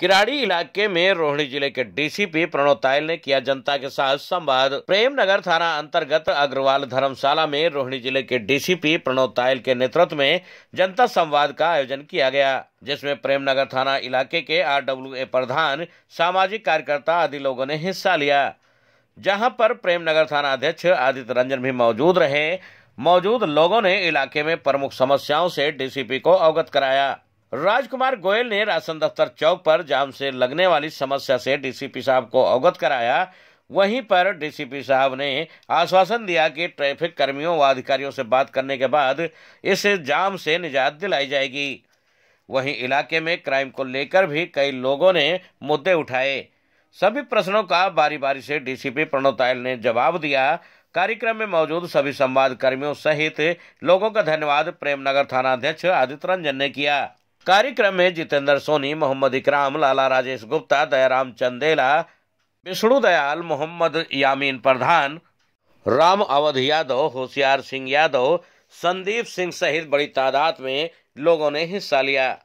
किराड़ी इलाके में रोहिणी जिले के डीसीपी प्रणव तायल ने किया जनता के साथ संवाद प्रेम नगर थाना अंतर्गत अग्रवाल धर्मशाला में रोहिणी जिले के डीसीपी प्रणव तायल के नेतृत्व में जनता संवाद का आयोजन किया गया जिसमें नगर थाना इलाके के आरडब्ल्यूए प्रधान सामाजिक कार्यकर्ता आदि लोगों ने हिस्सा लिया जहाँ पर नगर थाना अध्यक्ष आदित्य रंजन भी मौजूद रहे मौजूद लोगों ने इलाके में प्रमुख समस्याओं से डीसीपी को अवगत कराया राजकुमार गोयल ने राशन दफ्तर चौक पर जाम से लगने वाली समस्या से डीसीपी साहब को अवगत कराया वहीं पर डीसीपी साहब ने आश्वासन दिया कि ट्रैफिक कर्मियों व अधिकारियों से बात करने के बाद इस जाम से निजात दिलाई जाएगी वहीं इलाके में क्राइम को लेकर भी कई लोगों ने मुद्दे उठाए सभी प्रश्नों का बारी बारी से डीसीपी प्रणव तायल ने जवाब दिया कार्यक्रम में मौजूद सभी संवाद कर्मियों सहित लोगों का धन्यवाद प्रेमनगर थाना अध्यक्ष आदित्य रंजन ने किया कार्यक्रम में जितेंद्र सोनी मोहम्मद इकराम लाला राजेश गुप्ता दयाराम चंदेला विष्णु दयाल मोहम्मद यामीन प्रधान राम अवध यादव होशियार सिंह यादव संदीप सिंह सहित बड़ी तादाद में लोगों ने हिस्सा लिया